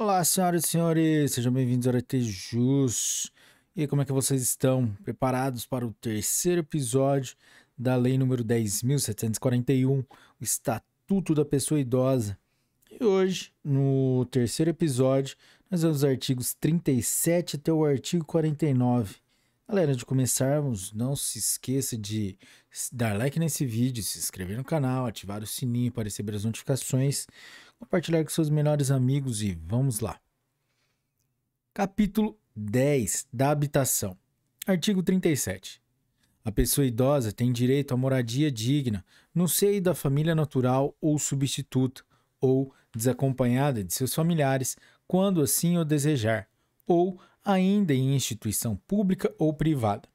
Olá, senhoras e senhores, sejam bem-vindos ao Aretejus. E como é que vocês estão? Preparados para o terceiro episódio da Lei número 10.741, o Estatuto da Pessoa Idosa. E hoje, no terceiro episódio, nós vamos os artigos 37 até o artigo 49. Galera, antes de começarmos, não se esqueça de dar like nesse vídeo, se inscrever no canal, ativar o sininho para receber as notificações compartilhar com seus melhores amigos e vamos lá. Capítulo 10 da Habitação, artigo 37. A pessoa idosa tem direito à moradia digna no seio da família natural ou substituta, ou desacompanhada de seus familiares, quando assim o desejar, ou ainda em instituição pública ou privada.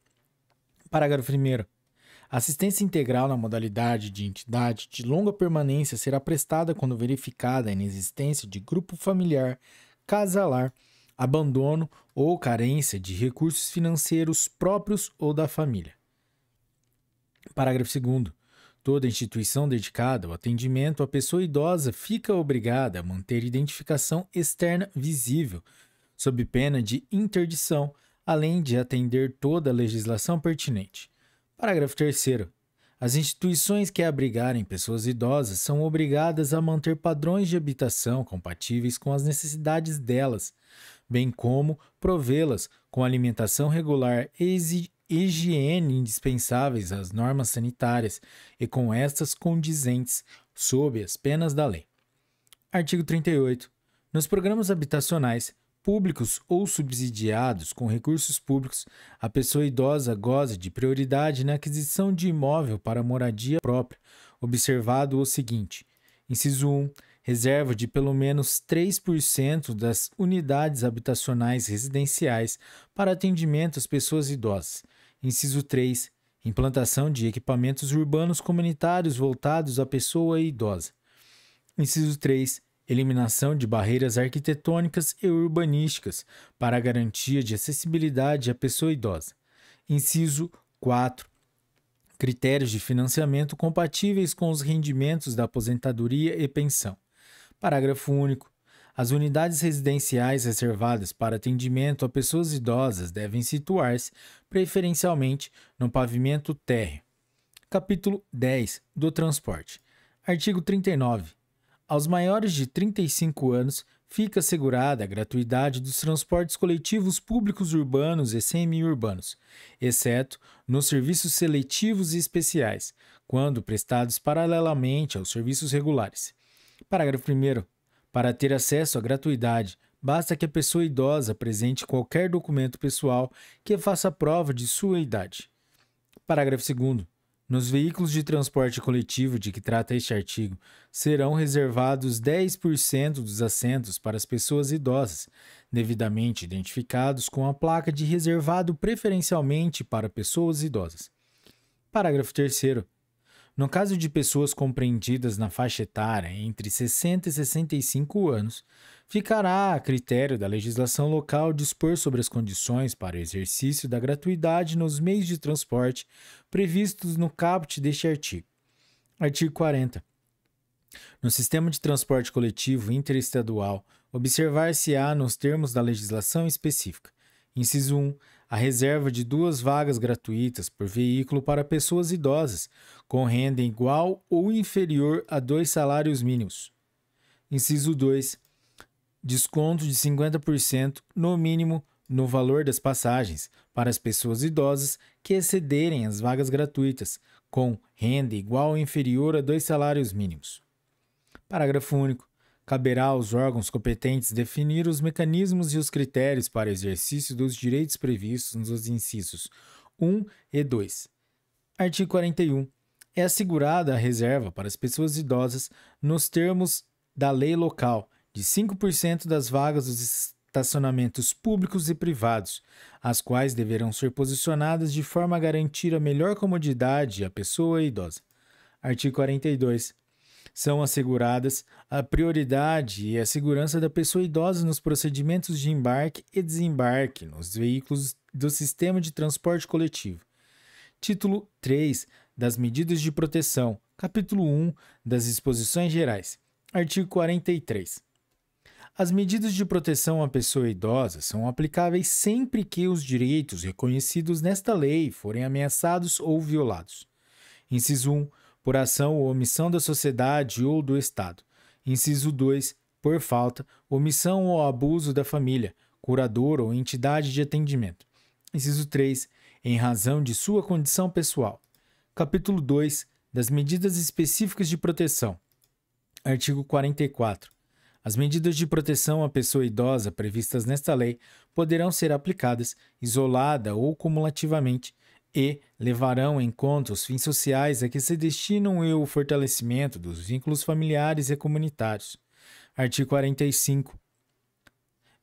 Parágrafo 1. Assistência integral na modalidade de entidade de longa permanência será prestada quando verificada a inexistência de grupo familiar, casalar, abandono ou carência de recursos financeiros próprios ou da família. Parágrafo 2. Toda instituição dedicada ao atendimento à pessoa idosa fica obrigada a manter identificação externa visível, sob pena de interdição, além de atender toda a legislação pertinente. Parágrafo 3. As instituições que abrigarem pessoas idosas são obrigadas a manter padrões de habitação compatíveis com as necessidades delas, bem como provê-las com alimentação regular e higiene indispensáveis às normas sanitárias e com estas condizentes sob as penas da lei. Artigo 38. Nos programas habitacionais, públicos ou subsidiados com recursos públicos, a pessoa idosa goza de prioridade na aquisição de imóvel para moradia própria, observado o seguinte: inciso 1, reserva de pelo menos 3% das unidades habitacionais residenciais para atendimento às pessoas idosas. Inciso 3, implantação de equipamentos urbanos comunitários voltados à pessoa idosa. Inciso 3, eliminação de barreiras arquitetônicas e urbanísticas para garantia de acessibilidade à pessoa idosa. Inciso 4. Critérios de financiamento compatíveis com os rendimentos da aposentadoria e pensão. Parágrafo único. As unidades residenciais reservadas para atendimento a pessoas idosas devem situar-se, preferencialmente, no pavimento térreo. Capítulo 10 do Transporte. Artigo 39. Aos maiores de 35 anos, fica assegurada a gratuidade dos transportes coletivos públicos urbanos e semi-urbanos, exceto nos serviços seletivos e especiais, quando prestados paralelamente aos serviços regulares. Parágrafo 1. Para ter acesso à gratuidade, basta que a pessoa idosa apresente qualquer documento pessoal que faça prova de sua idade. Parágrafo 2. Nos veículos de transporte coletivo de que trata este artigo, serão reservados 10% dos assentos para as pessoas idosas, devidamente identificados com a placa de reservado preferencialmente para pessoas idosas. Parágrafo 3. No caso de pessoas compreendidas na faixa etária entre 60 e 65 anos, ficará a critério da legislação local dispor sobre as condições para o exercício da gratuidade nos meios de transporte previstos no caput deste artigo. Artigo 40. No sistema de transporte coletivo interestadual, observar-se-á nos termos da legislação específica Inciso 1. A reserva de duas vagas gratuitas por veículo para pessoas idosas, com renda igual ou inferior a dois salários mínimos. Inciso 2. Desconto de 50%, no mínimo, no valor das passagens para as pessoas idosas que excederem as vagas gratuitas, com renda igual ou inferior a dois salários mínimos. Parágrafo único. Caberá aos órgãos competentes definir os mecanismos e os critérios para exercício dos direitos previstos nos incisos 1 e 2. Artigo 41. É assegurada a reserva para as pessoas idosas nos termos da lei local de 5% das vagas dos estacionamentos públicos e privados, as quais deverão ser posicionadas de forma a garantir a melhor comodidade à pessoa idosa. Artigo 42 são asseguradas a prioridade e a segurança da pessoa idosa nos procedimentos de embarque e desembarque nos veículos do sistema de transporte coletivo. Título 3 das medidas de proteção, capítulo 1 das disposições gerais, artigo 43. As medidas de proteção à pessoa idosa são aplicáveis sempre que os direitos reconhecidos nesta lei forem ameaçados ou violados. Inciso 1 por ação ou omissão da sociedade ou do Estado. Inciso 2. Por falta, omissão ou abuso da família, curador ou entidade de atendimento. Inciso 3. Em razão de sua condição pessoal. Capítulo 2. Das medidas específicas de proteção. Artigo 44. As medidas de proteção à pessoa idosa previstas nesta lei poderão ser aplicadas, isolada ou cumulativamente, e levarão em conta os fins sociais a que se destinam e o fortalecimento dos vínculos familiares e comunitários. Artigo 45.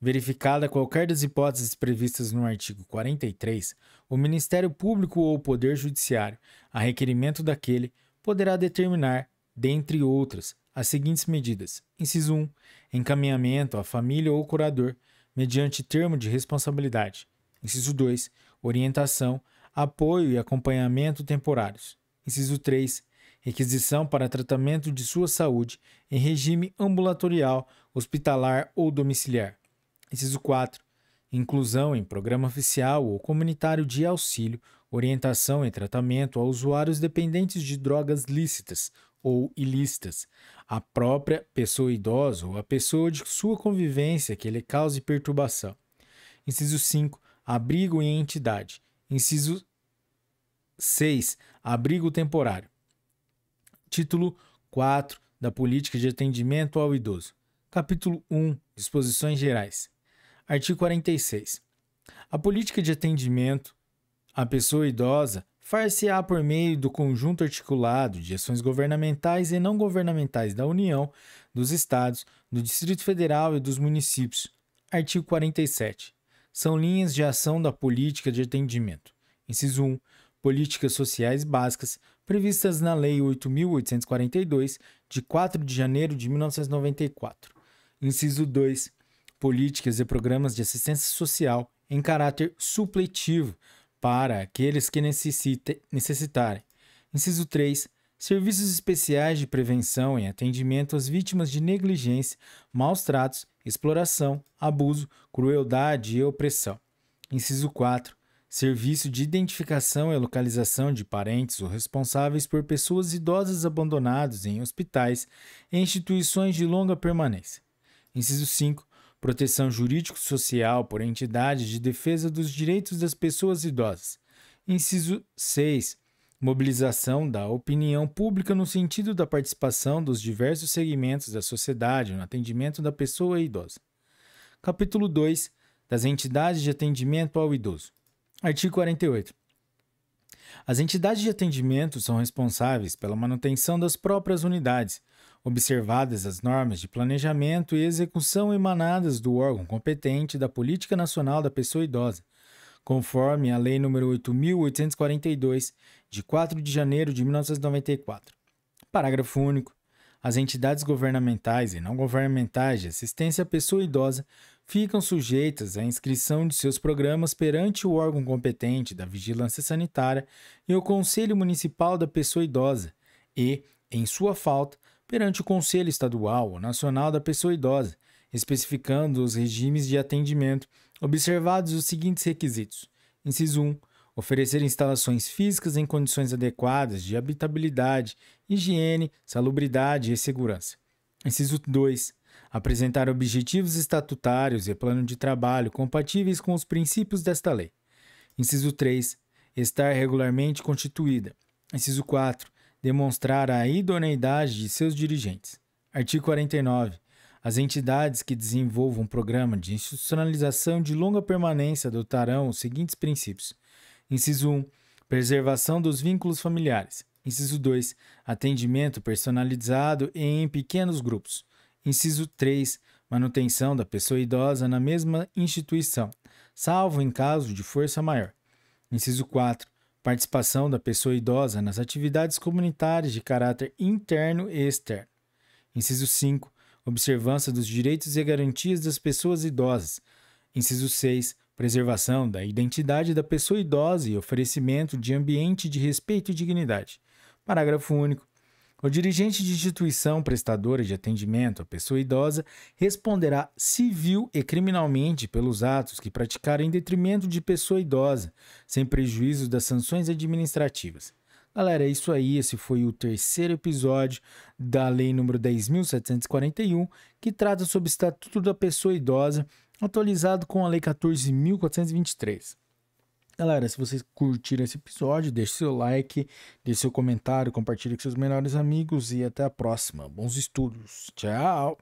Verificada qualquer das hipóteses previstas no artigo 43, o Ministério Público ou o Poder Judiciário, a requerimento daquele, poderá determinar, dentre outras, as seguintes medidas: inciso 1. Encaminhamento à família ou curador, mediante termo de responsabilidade. Inciso 2. Orientação apoio e acompanhamento temporários. Inciso 3. Requisição para tratamento de sua saúde em regime ambulatorial, hospitalar ou domiciliar. Inciso 4. Inclusão em programa oficial ou comunitário de auxílio, orientação e tratamento a usuários dependentes de drogas lícitas ou ilícitas, a própria pessoa idosa ou a pessoa de sua convivência que lhe cause perturbação. Inciso 5. Abrigo e entidade. Inciso 6. Abrigo temporário. Título 4 da Política de Atendimento ao Idoso. Capítulo 1 Disposições Gerais. Artigo 46. A política de atendimento à pessoa idosa far-se-á por meio do conjunto articulado de ações governamentais e não governamentais da União, dos Estados, do Distrito Federal e dos municípios. Artigo 47. São linhas de ação da política de atendimento. Inciso 1 políticas sociais básicas previstas na Lei 8.842, de 4 de janeiro de 1994. Inciso 2. Políticas e programas de assistência social em caráter supletivo para aqueles que necessitarem. Inciso 3. Serviços especiais de prevenção e atendimento às vítimas de negligência, maus tratos, exploração, abuso, crueldade e opressão. Inciso 4 serviço de identificação e localização de parentes ou responsáveis por pessoas idosas abandonadas em hospitais e instituições de longa permanência. Inciso 5. Proteção jurídico-social por entidades de defesa dos direitos das pessoas idosas. Inciso 6. Mobilização da opinião pública no sentido da participação dos diversos segmentos da sociedade no atendimento da pessoa idosa. Capítulo 2. Das entidades de atendimento ao idoso. Artigo 48. As entidades de atendimento são responsáveis pela manutenção das próprias unidades, observadas as normas de planejamento e execução emanadas do órgão competente da Política Nacional da Pessoa Idosa, conforme a Lei nº 8.842, de 4 de janeiro de 1994. Parágrafo único. As entidades governamentais e não governamentais de assistência à pessoa idosa ficam sujeitas à inscrição de seus programas perante o órgão competente da Vigilância Sanitária e o Conselho Municipal da Pessoa Idosa e, em sua falta, perante o Conselho Estadual ou Nacional da Pessoa Idosa, especificando os regimes de atendimento, observados os seguintes requisitos. Inciso 1. Oferecer instalações físicas em condições adequadas de habitabilidade, higiene, salubridade e segurança. Inciso 2 apresentar objetivos estatutários e plano de trabalho compatíveis com os princípios desta lei. Inciso 3. Estar regularmente constituída. Inciso 4. Demonstrar a idoneidade de seus dirigentes. Artigo 49. As entidades que desenvolvam um programa de institucionalização de longa permanência adotarão os seguintes princípios: Inciso 1. Preservação dos vínculos familiares. Inciso 2. Atendimento personalizado e em pequenos grupos. Inciso 3. Manutenção da pessoa idosa na mesma instituição, salvo em caso de força maior. Inciso 4. Participação da pessoa idosa nas atividades comunitárias de caráter interno e externo. Inciso 5. Observância dos direitos e garantias das pessoas idosas. Inciso 6. Preservação da identidade da pessoa idosa e oferecimento de ambiente de respeito e dignidade. Parágrafo único. O dirigente de instituição prestadora de atendimento à pessoa idosa responderá civil e criminalmente pelos atos que praticar em detrimento de pessoa idosa, sem prejuízo das sanções administrativas. Galera, é isso aí. Esse foi o terceiro episódio da Lei número 10.741, que trata sobre o Estatuto da Pessoa Idosa, atualizado com a Lei 14.423. Galera, se vocês curtiram esse episódio, deixe seu like, deixe seu comentário, compartilhe com seus melhores amigos e até a próxima. Bons estudos. Tchau!